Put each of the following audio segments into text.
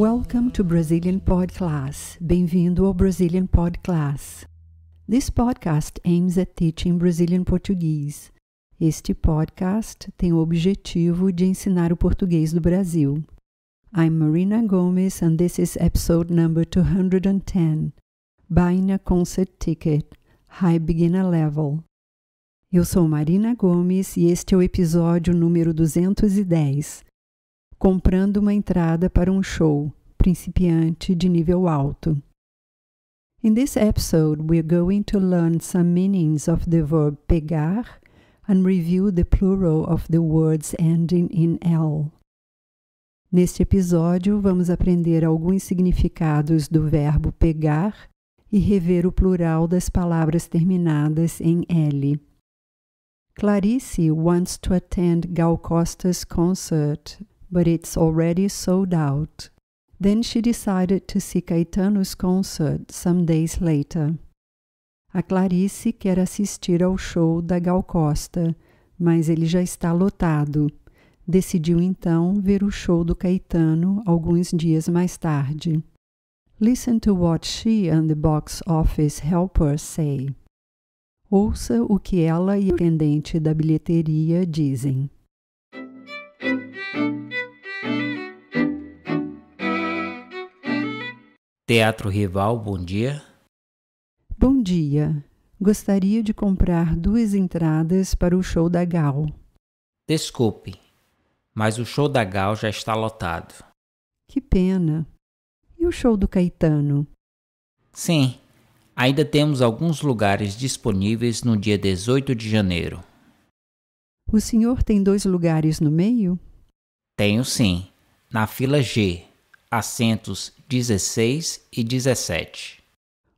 Welcome to Brazilian Pod Class. Bem-vindo ao Brazilian Pod Class. This podcast aims at teaching Brazilian Portuguese. Este podcast tem o objetivo de ensinar o português do Brasil. I'm Marina Gomes and this is episode number 210. Buying a concert ticket, high beginner level. Eu sou Marina Gomes e este é o episódio número 210 comprando uma entrada para um show principiante de nível alto. In this episode, going to learn some meanings of the verb pegar and review the plural of the words ending in L. Neste episódio, vamos aprender alguns significados do verbo pegar e rever o plural das palavras terminadas em L. Clarice wants to attend Gal Costa's concert, but it's already sold out. Then she decided to see Caetano's concert some days later. A Clarice quer assistir ao show da Gal Costa, mas ele já está lotado. Decidiu então ver o show do Caetano alguns dias mais tarde. Listen to what she and the box office helper say. Ouça o que ela e o atendente da bilheteria dizem. Teatro Rival, bom dia. Bom dia. Gostaria de comprar duas entradas para o show da Gal. Desculpe, mas o show da Gal já está lotado. Que pena. E o show do Caetano? Sim, ainda temos alguns lugares disponíveis no dia 18 de janeiro. O senhor tem dois lugares no meio? Tenho sim, na fila G, assentos 16 e 17.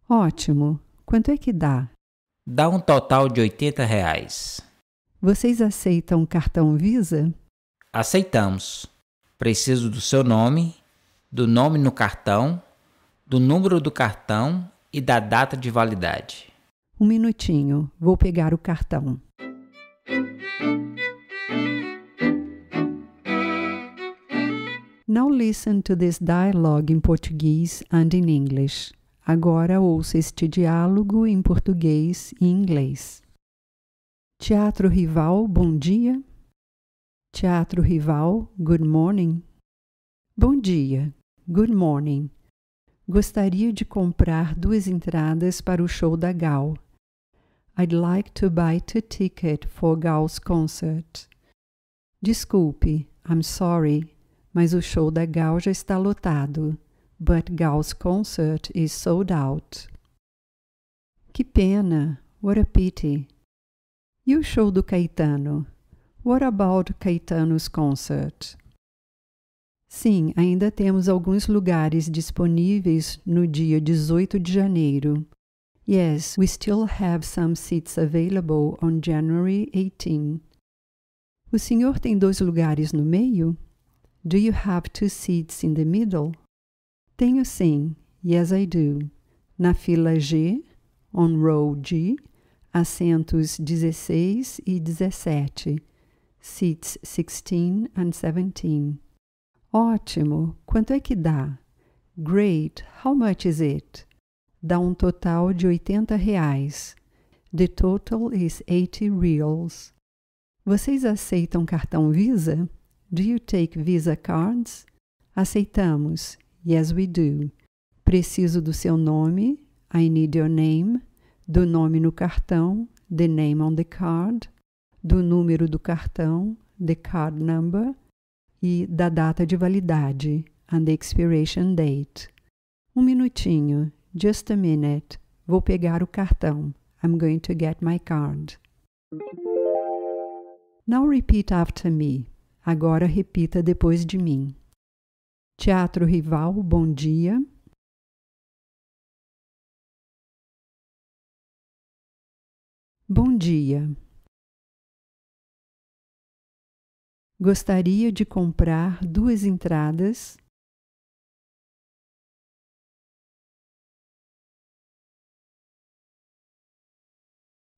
Ótimo! Quanto é que dá? Dá um total de 80 reais. Vocês aceitam cartão Visa? Aceitamos. Preciso do seu nome, do nome no cartão, do número do cartão e da data de validade. Um minutinho, vou pegar o cartão. Now listen to this dialogue in Portuguese and in English. Agora ouça este diálogo em português e inglês. Teatro Rival, bom dia. Teatro Rival, good morning. Bom dia, good morning. Gostaria de comprar duas entradas para o show da Gal. I'd like to buy two tickets for Gal's concert. Desculpe, I'm sorry, mas o show da Gal já está lotado. But Gal's concert is sold out. Que pena! What a pity! E o show do Caetano? What about Caetano's concert? Sim, ainda temos alguns lugares disponíveis no dia 18 de janeiro. Yes, we still have some seats available on January 18. O senhor tem dois lugares no meio? Do you have two seats in the middle? Tenho sim. Yes, I do. Na fila G, on row G, assentos 16 e 17, seats 16 and 17. Ótimo! Quanto é que dá? Great! How much is it? Dá um total de 80 reais. The total is 80 reals. Vocês aceitam cartão Visa? Do you take Visa cards? Aceitamos. Yes, we do. Preciso do seu nome. I need your name. Do nome no cartão. The name on the card. Do número do cartão. The card number. E da data de validade. And the expiration date. Um minutinho. Just a minute. Vou pegar o cartão. I'm going to get my card. Now repeat after me. Agora repita depois de mim. Teatro Rival, bom dia. Bom dia. Gostaria de comprar duas entradas.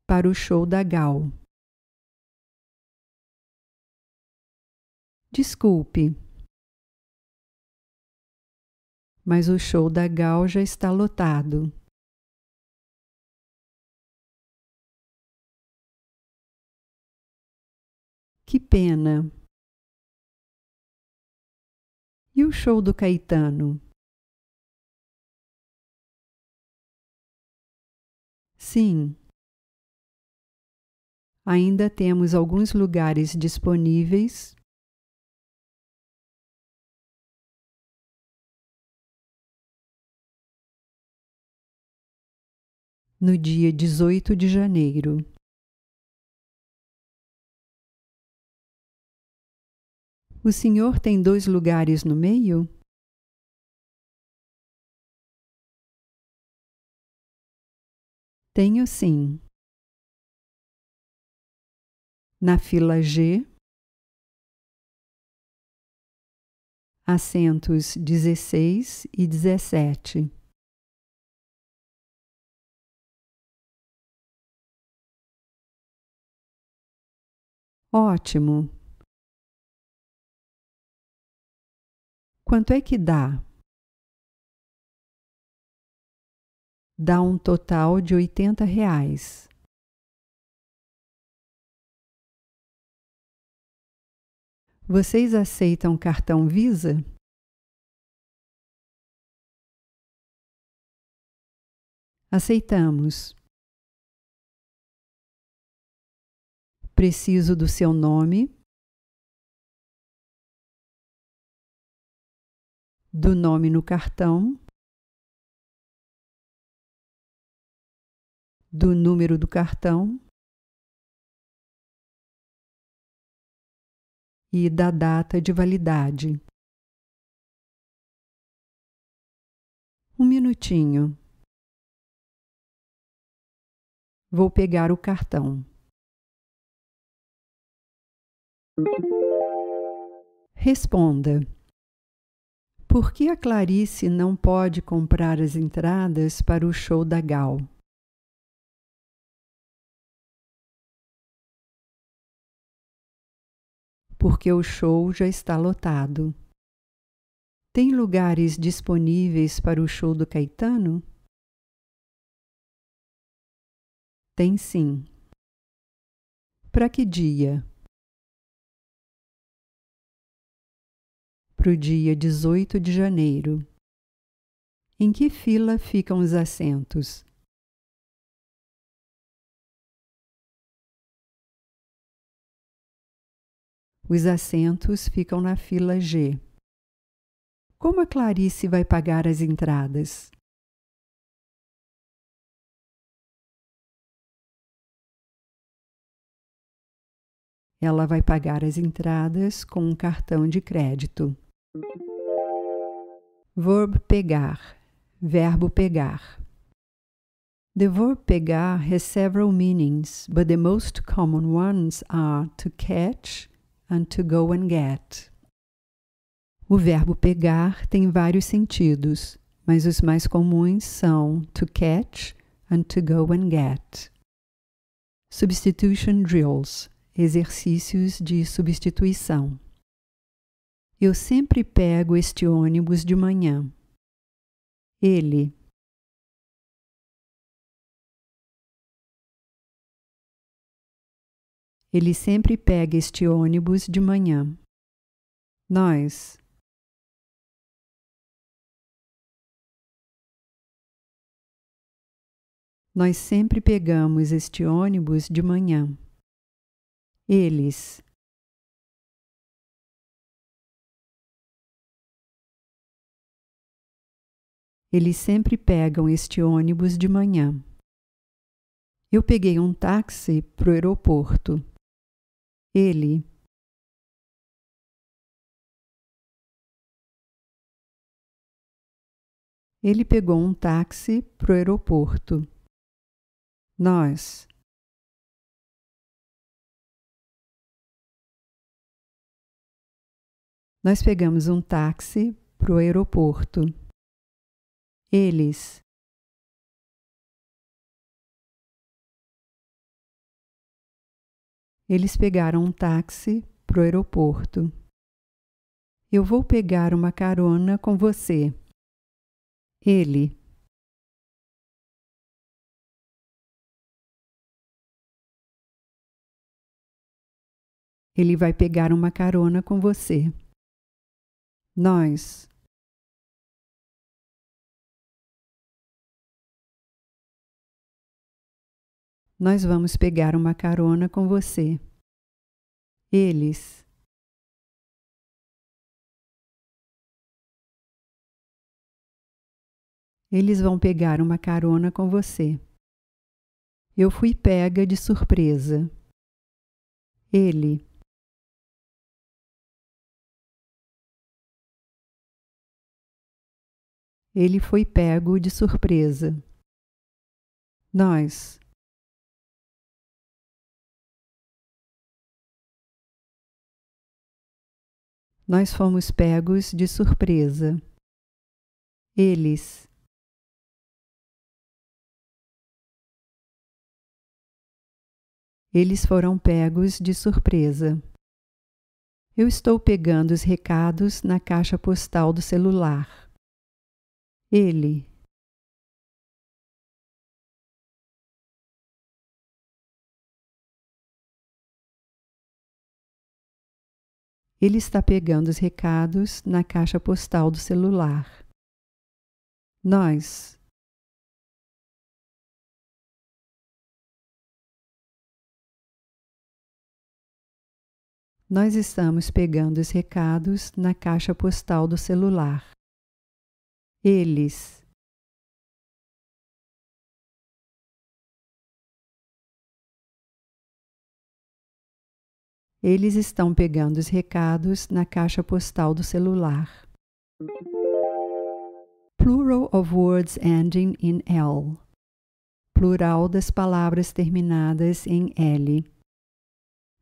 Para o show da Gal. Desculpe, mas o show da Gal já está lotado. Que pena! E o show do Caetano? Sim, ainda temos alguns lugares disponíveis no dia 18 de janeiro. O Senhor tem dois lugares no meio? Tenho sim. Na fila G, assentos 16 e 17. Ótimo. Quanto é que dá? Dá um total de oitenta reais. Vocês aceitam cartão Visa? Aceitamos. Preciso do seu nome, do nome no cartão, do número do cartão e da data de validade. Um minutinho. Vou pegar o cartão. Responda: Por que a Clarice não pode comprar as entradas para o show da Gal? Porque o show já está lotado. Tem lugares disponíveis para o show do Caetano? Tem sim. Para que dia? para o dia 18 de janeiro. Em que fila ficam os assentos? Os assentos ficam na fila G. Como a Clarice vai pagar as entradas? Ela vai pagar as entradas com um cartão de crédito. Verbo pegar, verbo pegar. The verb pegar has several meanings, but the most common ones are to catch and to go and get. O verbo pegar tem vários sentidos, mas os mais comuns são to catch and to go and get. Substitution drills exercícios de substituição. Eu sempre pego este ônibus de manhã. Ele. Ele sempre pega este ônibus de manhã. Nós. Nós sempre pegamos este ônibus de manhã. Eles. Eles sempre pegam este ônibus de manhã. Eu peguei um táxi para o aeroporto. Ele Ele pegou um táxi para o aeroporto. Nós. Nós pegamos um táxi para o aeroporto eles Eles pegaram um táxi pro aeroporto. Eu vou pegar uma carona com você. Ele. Ele vai pegar uma carona com você. Nós. nós vamos pegar uma carona com você. Eles eles vão pegar uma carona com você. Eu fui pega de surpresa. Ele. Ele foi pego de surpresa. Nós. nós fomos pegos de surpresa. Eles Eles foram pegos de surpresa. Eu estou pegando os recados na caixa postal do celular. Ele Ele está pegando os recados na caixa postal do celular. Nós. Nós estamos pegando os recados na caixa postal do celular. Eles. Eles estão pegando os recados na caixa postal do celular. Plural of words ending in L. Plural das palavras terminadas em L.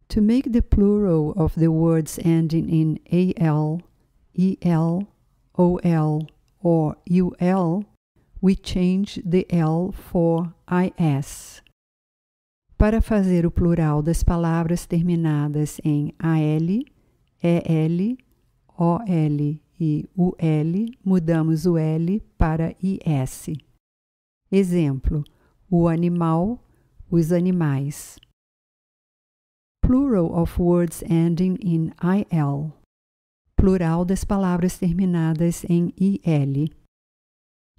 To make the plural of the words ending in AL, EL, OL, or UL, we change the L for IS para fazer o plural das palavras terminadas em AL, EL, OL e UL, mudamos o L para IS. Exemplo: o animal, os animais. Plural of words ending in IL. Plural das palavras terminadas em IL.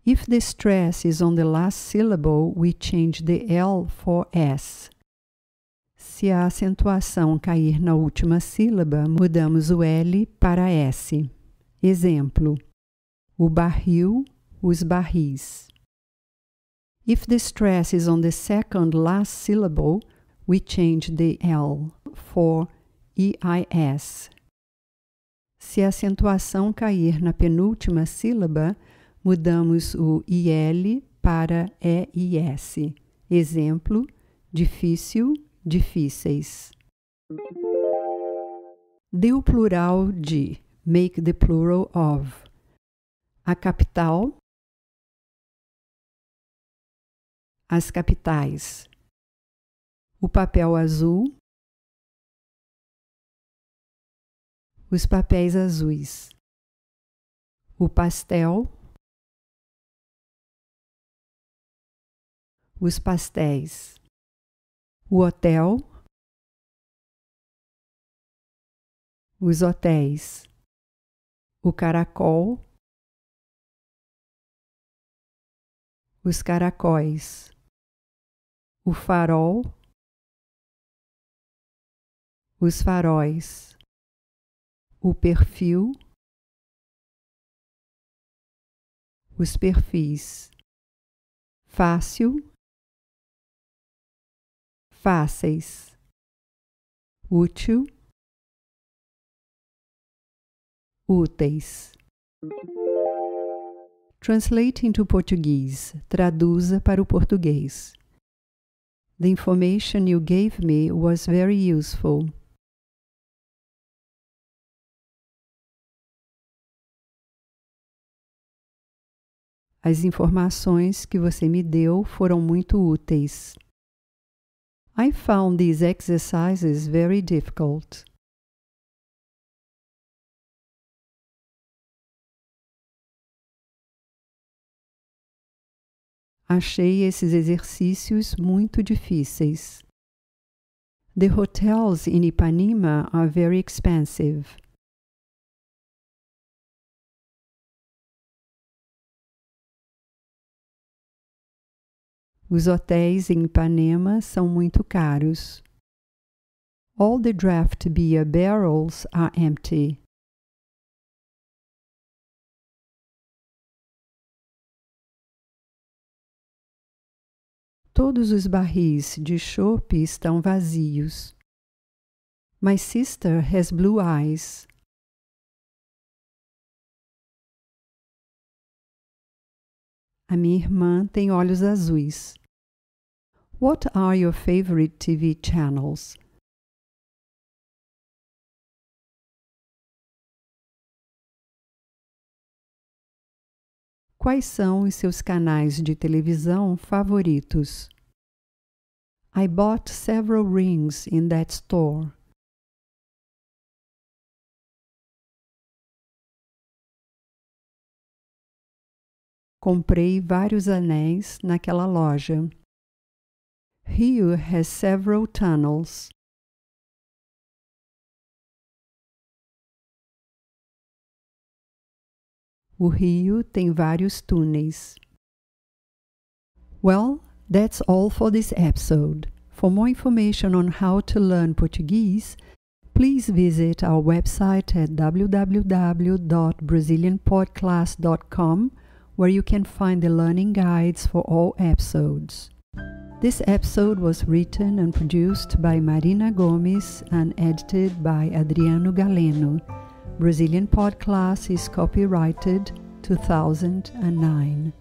If the stress is on the last syllable, we change the L for S. Se a acentuação cair na última sílaba, mudamos o L para S. Exemplo: o barril, os barris. If the stress is on the second last syllable, we change the L for EIS. Se a acentuação cair na penúltima sílaba, mudamos o IL para EIS. Exemplo: difícil, difíceis. Dê o plural de make the plural of. A capital, as capitais, o papel azul, os papéis azuis, o pastel, os pastéis o hotel, os hotéis, o caracol, os caracóis, o farol, os faróis, o perfil, os perfis, fácil fáceis, útil, úteis. Translate into Portuguese. Traduza para o português. The information you gave me was very useful. As informações que você me deu foram muito úteis. I found these exercises very difficult. Achei esses exercícios muito difíceis. The hotels in Ipanema are very expensive. Os hotéis em Ipanema são muito caros. All the draft beer barrels are empty. Todos os barris de chope estão vazios. My sister has blue eyes. A minha irmã tem olhos azuis. What are your favorite TV channels? Quais são os seus canais de televisão favoritos? I bought several rings in that store. Comprei vários anéis naquela loja. Rio has several tunnels. O rio tem vários túneis. Well, that's all for this episode. For more information on how to learn Portuguese, please visit our website at www.brazilianportclass.com, where you can find the learning guides for all episodes. This episode was written and produced by Marina Gomes and edited by Adriano Galeno. Brazilian Podcast is copyrighted 2009.